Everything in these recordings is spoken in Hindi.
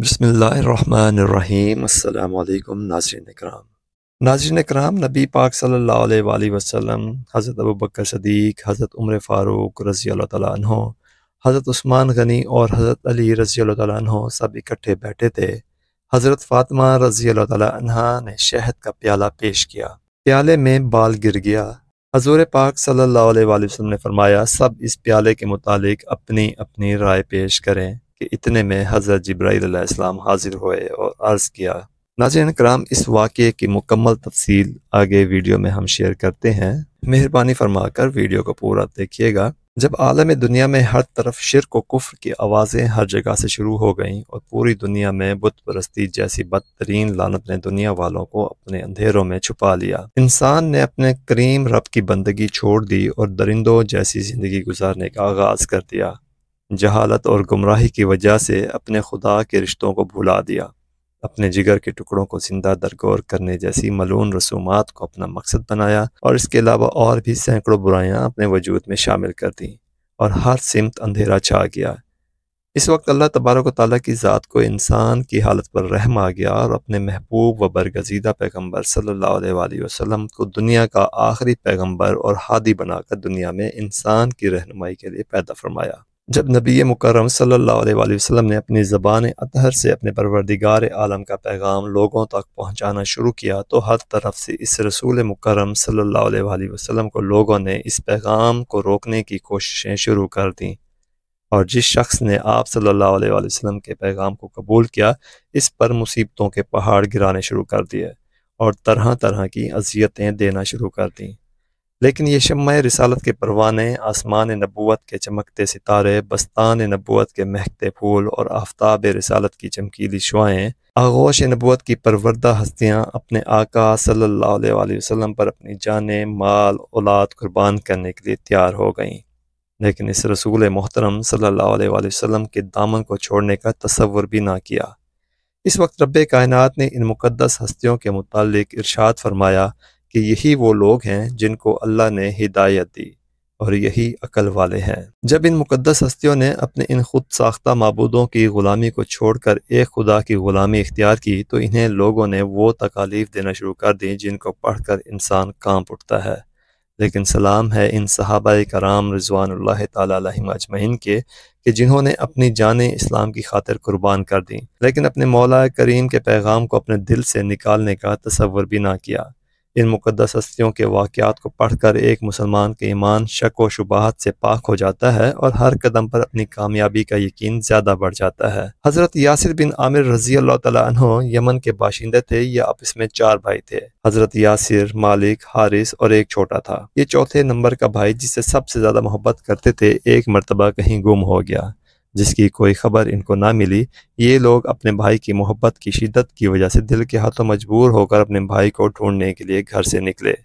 बसमीम अल्लाम नाजरन कराम नाजरन कराम नबी पाक सल्ला वसम हज़रत अबू बकर सदीक हज़रत उम्र फ़ारूक रज़ी तहों हज़रत उस्मान गनी और हज़रत अली रज़ी तहों सब इकट्ठे बैठे थे हज़रत फ़ातिमा रज़ी तहा ने शहद का प्याला पेश किया प्याले में बाल गिर गया हजूर पाक सल्ला वसम ने फरमाया सब इस प्याले के मुतालिक अपनी अपनी राय पेश करें कि इतने में हज़रत जब्राईसम हाजिर हुए और अर्ज़ किया नाजन कराम इस वाक़े की मुकम्मल तफसील आगे वीडियो में हम शेयर करते हैं मेहरबानी फरमा कर वीडियो को पूरा देखिएगा जब आलम दुनिया में हर तरफ शिरक व कुफ्र की आवाज़ें हर जगह से शुरू हो गईं और पूरी दुनिया में बुत परस्ती जैसी बदतरीन लानत ने दुनिया वालों को अपने अंधेरों में छुपा लिया इंसान ने अपने करीम रब की बंदगी छोड़ दी और दरिंदों जैसी ज़िंदगी गुजारने का आगाज़ कर दिया जहालत और गुमराही की वजह से अपने खुदा के रिश्तों को भुला दिया अपने जिगर के टुकड़ों को जिंदा दरगौर करने जैसी मलून रसूमात को अपना मकसद बनाया और इसके अलावा और भी सैकड़ों बुराइयाँ अपने वजूद में शामिल कर दीं और हर सिमत अंधेरा छा गया इस वक्त अल्लाह तबारक ताली की ज़ात को इंसान की हालत पर रहम आ गया और अपने महबूब व बरगजीदा पैगम्बर सल्ला वसम को दुनिया का आखिरी पैगम्बर और हादी बनाकर दुनिया में इंसान की रहनुमाई के लिए पैदा फरमाया जब नबी मुकरम सल्लल्लाहु अलैहि वसल्लम ने अपनी ज़बान अतहर से अपने परवरदिगार आलम का पैगाम लोगों तक पहुंचाना शुरू किया तो हर तरफ से इस रसूल मुकरम सल्लल्लाहु अलैहि वसल्लम को लोगों ने इस पैगाम को रोकने की कोशिशें शुरू कर दीं और जिस शख्स ने आप सल्लल्लाहु अलैहि वसल्लम के पैगाम को कबूल किया इस पर मुसीबतों के पहाड़ गिराने शुरू कर दिए और तरह तरह की अजियतें देना शुरू कर दीं लेकिन ये शम रिसालत के परवाने आसमान नबूत के चमकते सितारे बस्तान नबूत के महकते फूल और आफ्ताब रिसालत की चमकीली शुआएँ आगोश नबूत की परवरदा हस्तियाँ अपने आका सल्ला अलैहि पर अपनी जान माल औलाद कुर्बान करने के लिए तैयार हो गईं लेकिन इस रसूल मोहतरम सल्ला वसलम के दामन को छोड़ने का तस्वर भी ना किया इस वक्त रब कायन ने इन मुक़दस हस्तियों के मुतालिक इरशाद फरमाया कि यही वो लोग हैं जिनको अल्लाह ने हिदायत दी और यही अकल वाले हैं जब इन मुकदस हस्तियों ने अपने इन खुद साख्ता मबूदों की ग़ुलामी को छोड़कर एक खुदा की ग़ुलामी इख्तियार की तो इन्हें लोगों ने वो तकालीफ देना शुरू कर दी जिनको पढ़ कर इंसान कांप उठता है लेकिन सलाम है इन सहाबा कराम रिजवान तम अजमैन के कि जिन्होंने अपनी जानें इस्लाम की खातिर कुर्बान कर दी लेकिन अपने मौला करीम के पैगाम को अपने दिल से निकालने का तस्वर भी ना किया इन मुकदस हस्तियों के वाक़ात को पढ़ कर एक मुसलमान के ईमान शक व शुबाहत से पाक हो जाता है और हर कदम पर अपनी कामयाबी का यकीन ज़्यादा बढ़ जाता है हज़रत यासिर बिन आमिर रजी अल्लाह यमन के बाशिंदे थे या आपस में चार भाई थे हज़रत यासिर मालिक हारिस और एक छोटा था ये चौथे नंबर का भाई जिसे सबसे ज़्यादा मोहब्बत करते थे एक मरतबा कहीं गुम हो गया जिसकी कोई खबर इनको ना मिली ये लोग अपने भाई की मोहब्बत की शिद्दत की वजह से दिल के हाथों मजबूर होकर अपने भाई को ढूंढने के लिए घर से निकले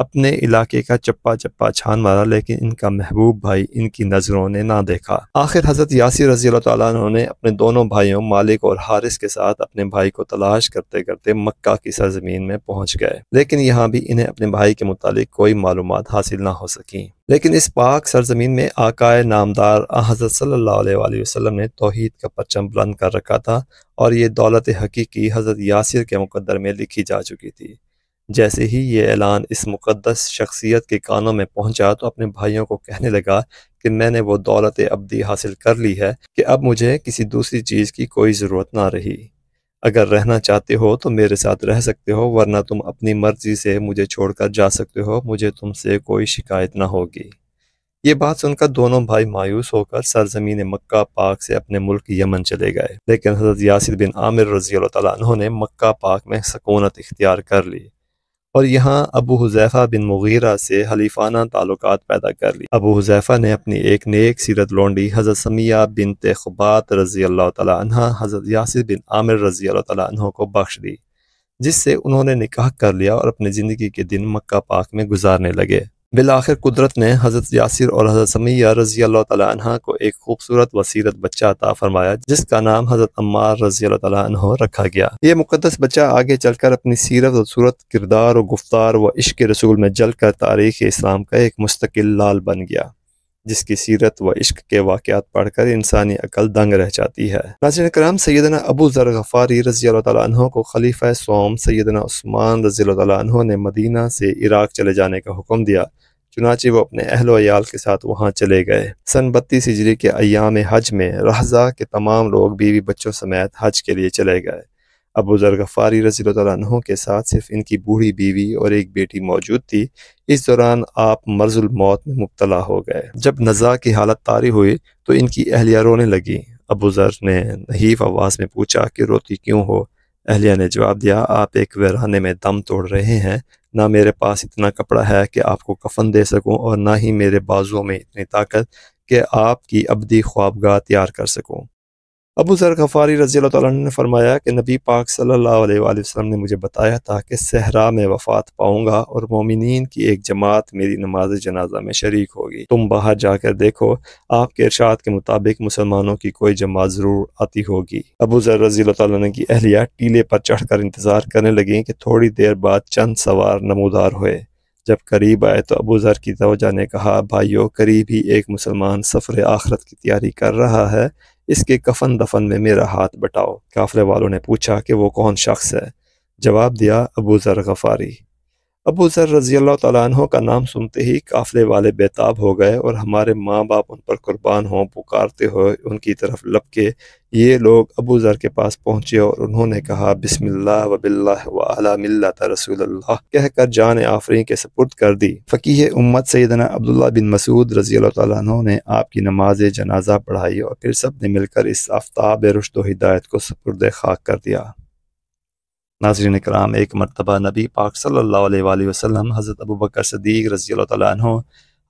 अपने इलाके का चप्पा चप्पा छान मारा लेकिन इनका महबूब भाई इनकी नज़रों ने ना देखा आखिर हज़रत यासिर रजी अल्लाह ने अपने दोनों भाइयों मालिक और हारिस के साथ अपने भाई को तलाश करते करते मक्का की सरजमीन में पहुंच गए लेकिन यहाँ भी इन्हें अपने भाई के मुतालिक कोई मालूम हासिल ना हो सकी लेकिन इस पाक सरजमीन में आकाए नामदार हज़रत सल्ला ने तोहद का परचम बुलंद कर रखा था और ये दौलत हकीकी हज़रत यासिर के मुकदर में लिखी जा चुकी थी जैसे ही ये ऐलान इस मुक़दस शख्सियत के कानों में पहुंचा तो अपने भाइयों को कहने लगा कि मैंने वो दौलत अबदी हासिल कर ली है कि अब मुझे किसी दूसरी चीज़ की कोई ज़रूरत ना रही अगर रहना चाहते हो तो मेरे साथ रह सकते हो वरना तुम अपनी मर्जी से मुझे छोड़कर जा सकते हो मुझे तुमसे कोई शिकायत ना होगी ये बात सुनकर दोनों भाई मायूस होकर सरजमीन मक्का पाक से अपने मुल्क यमन चले गए लेकिन हजरत यासिर बिन आमिर रजी ने मक्का पाक में सकूनत इख्तियार कर ली और यहाँ अबू हुजैफ़ा बिन मुगीरा से हलीफाना ताल्लुक पैदा कर ली अबू हुजैफ़ा ने अपनी एक नेक सीरत लौंडी हज़रत समिया बिन तेखबात रज़ी अल्लाह तहा हज़रत यासिर बिन आमिर रज़ी अल्लाह को बख्श दी जिससे उन्होंने निकाह कर लिया और अपनी ज़िंदगी के दिन मक्का पाक में गुजारने लगे बिल आखिर कुदरत ने हज़रत यासिर और हज़रत समैया रजी अल्लाह तह को एक खूबसूरत वसीरत बच्चा अता फरमाया जिसका नाम हज़रत अम्मार रजी अल्लाह रखा गया ये मुकदस बच्चा आगे चलकर अपनी सीरत और सूरत किरदार और गुफ्तार व इश्क रसूल में जलकर तारीख इस्लाम का एक मुस्तकिल लाल बन गया जिसकी सीरत व इश्क के वाक़ात पढ़कर इंसानी अकल दंग रह जाती है नाजन कराम सैदना अबू ज़र गफ़ारी रज़ी तहों को खलीफा सोम सैदना उस्मान रज़ी तहों ने मदीना से इराक चले जाने का हुक्म दिया चुनाचे वो अपने अहलोयाल के साथ वहाँ चले गए सन बत्तीस हिजरी के अयाम हज में रहजा के तमाम लोग बीवी बच्चों समेत हज के लिए चले गए अबू जर गफ़ारी रजी तु के साथ सिर्फ इनकी बूढ़ी बीवी और एक बेटी मौजूद थी इस दौरान आप मर्जुल मौत में मुबतला हो गए जब नज़ा की हालत तारी हुई तो इनकी अहलिया रोने लगी अबू जर ने नहीफ आवाज़ में पूछा कि रोती क्यों हो अहलिया ने जवाब दिया आप एक वैराने में दम तोड़ रहे हैं ना मेरे पास इतना कपड़ा है कि आपको कफन दे सकूं और ना ही मेरे बाजुओं में इतनी ताकत कि आपकी अबदी ख्वाबगा तैयार कर सकूं अबू ज़र गफ़ारी रज़ी ने फरमाया कि नबी पाक सल्ला ने मुझे बताया था कि सहरा में वफ़ात पाऊँगा और मोमिन की एक जमात मेरी नमाज जनाजा में शरीक होगी तुम बाहर जाकर देखो आपके इर्शाद के मुताबिक मुसलमानों की कोई जमात ज़रूर आती होगी अबू ज़र रज़ी तहलिया की अहलिया टीले पर चढ़ कर इंतज़ार करने लगी कि थोड़ी देर बाद चंद सवार नमोदार हुए जब करीब आए तो अबू ज़र की तोजा ने कहा भाइयों करीब ही एक मुसलमान सफ़र आखरत की तैयारी कर रहा है इसके कफन दफन में मेरा हाथ बटाओ काफले वालों ने पूछा कि वो कौन शख्स है जवाब दिया अबू ज़र गफ़ारी अबू ज़र रज़ी अल्लाह तहों का नाम सुनते ही काफले वाले बेताब हो गए और हमारे माँ बाप उन पर कुर्बान हों पुकारते हुए उनकी तरफ लपके ये लोग अबू ज़र के पास पहुँचे और उन्होंने कहा बिस्मिल्ला वबिल्ला रसूल कहकर जान आफरी के सपुर्द कर दी फ़कीह उम्मत सैदना अब्दुल्ला बिन मसूद रजी ने आपकी नमाज जनाजा पढ़ाई और फिर सब ने मिलकर इस आफ्ताब रुशद हिदायत को सपुर्द खाक कर दिया नाजरीन कराम एक मरतबा नबी पाक सल्ला वसलम हज़रत अबू बकर सदीक रजी तु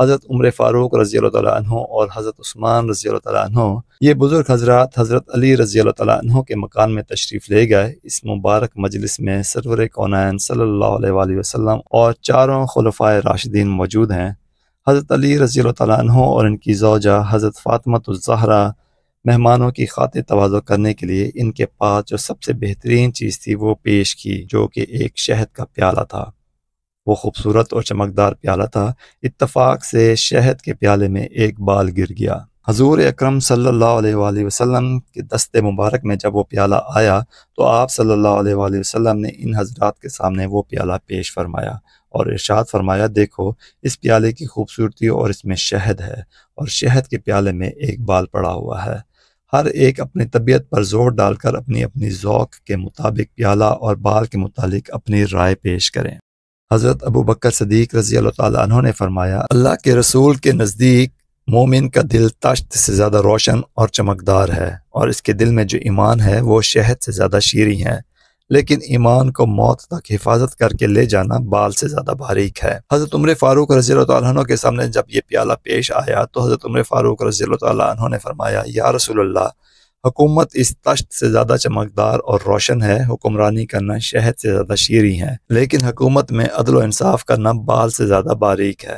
हज़रत उम्र फ़ारूक रज़ी तह और हज़रत उस्मान रज़ी तह ये बुज़ुर्ग हजरात हज़रत अली रज़ी तह के मकान में तशरीफ़ ले गए इस मुबारक मजलिस में सरवर कौनैन सल्ला वसम और चारों खलफा राशिदीन मौजूद हैं हज़रत अली रज़ी तह और इनकी जौजा हज़रत फ़ातमतज़हरा मेहमानों की खातिर तोज़ो करने के लिए इनके पास जो सबसे बेहतरीन चीज़ थी वो पेश की जो कि एक शहद का प्याला था वो खूबसूरत और चमकदार प्याला था इतफाक से शहद के प्याले में एक बाल गिर गया हजूर अक्रम सल्लाम के दस्ते मुबारक में जब वो प्याला आया तो आप सल्ला वसलम ने इन हजरात के सामने वो प्याला पेश फरमाया और इर्शाद फरमाया देखो इस प्याले की खूबसूरती और इसमें शहद है और शहद के प्याले में एक बाल पड़ा हुआ है हर एक अपनी तबीयत पर जोर डालकर अपनी अपनी जौक़ के मुताबिक प्याला और बाल के मुतालिक अपनी राय पेश करें हज़रत अबू बकर सदीक रजी अल्लाह ने फरमाया अल्लाह के रसूल के नज़दीक मोमिन का दिल तश्त से ज़्यादा रोशन और चमकदार है और इसके दिल में जो ईमान है वो शहद से ज़्यादा शीरी है लेकिन ईमान को मौत तक हिफाजत करके ले जाना बाल से ज़्यादा बारीक है हज़रत उम्र फ़ारूक रजी तनों के सामने जब ये प्याला पेश आया तो हज़रत उम्र फ़ारूक रजी तु ने फरमाया या रसोल्ला हुकूमत इस तश्त से ज़्यादा चमकदार और रोशन है हुक्मरानी करना शहद से ज़्यादा शीरी है लेकिन हुकूमत में अदल इंसाफ करना बाल से ज़्यादा बारीक है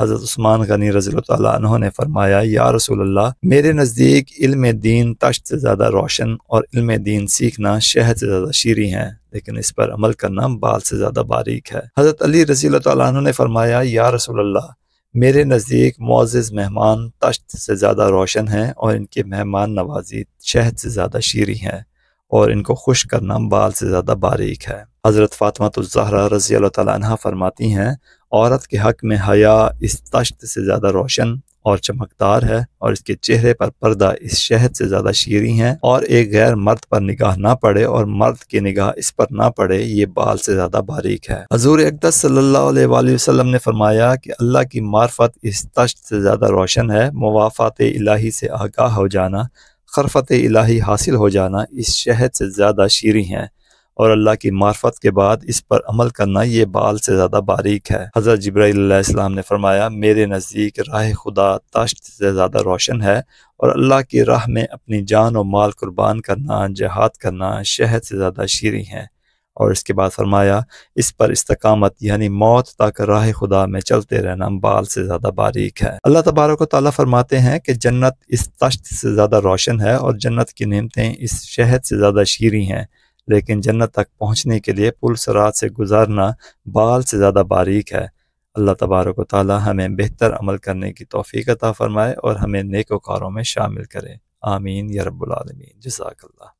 हज़रत उस्मान गनी रजी तु ने फरमाया या रसूल्ला मेरे नज़दीक इल्म दीन तश्त से ज़्यादा रोशन और इल्म दीन सीखना शहद से ज़्यादा शीरी है लेकिन इस पर अमल करना बाल से ज़्यादा बारीक है हज़रत अली रजी तु ने फरमाया या रसूल्ला मेरे नज़दीक मोज़ मेहमान तश्त से ज़्यादा रोशन हैं और इनके मेहमान नवाजी शहद से ज़्यादा शीरी हैं और इनको खुश करना बाल से ज़्यादा बारीक है हज़रत फ़ातमा जहरा रज़ी अल्लाह हैं औरत के हक़ में हया इस तश्त से ज़्यादा रोशन और चमकदार है और इसके चेहरे पर पर्दा इस शहद से ज्यादा शीरी है और एक गैर मर्द पर निगाह ना पड़े और मर्द की निगाह इस पर ना पड़े ये बाल से ज्यादा बारीक है हजूर अकदस सल्लाम ने फरमाया कि अल्लाह की मार्फत इस तश्त से ज्यादा रोशन है मुवाफात इलाही से आगाह हो जाना खरफत इलाही हासिल हो जाना इस शहद से ज्यादा शीरी है और अल्लाह की मार्फत के बाद इस पर अमल करना ये बाल से ज़्यादा बारीक है हज़रत जब्राईसम ने फरमाया मेरे नज़दीक राह खुदा ताश्त से ज़्यादा रोशन है और अल्लाह की राह में अपनी जान और माल कुर्बान करना जहाद करना शहद से ज़्यादा शीरी है और इसके बाद फरमाया इस पर इस्तकामत यानी मौत तक राह खुदा में चलते रहना बाल से ज़्यादा बारीक है अल्लाह तबारक ताला फरमाते हैं कि जन्नत इस तश्त से ज़्यादा रोशन है और जन्नत की नियमतें इस शहद से ज़्यादा शीरी हैं लेकिन जन्नत तक पहुँचने के लिए पुल सरात से गुजारना बाल से ज़्यादा बारीक है अल्लाह तबारक ताली हमें बेहतर अमल करने की तोफ़ी अता फ़रमाए और हमें नेकोकारों में शामिल करें आमीन या रब्बुल जजाकल्ला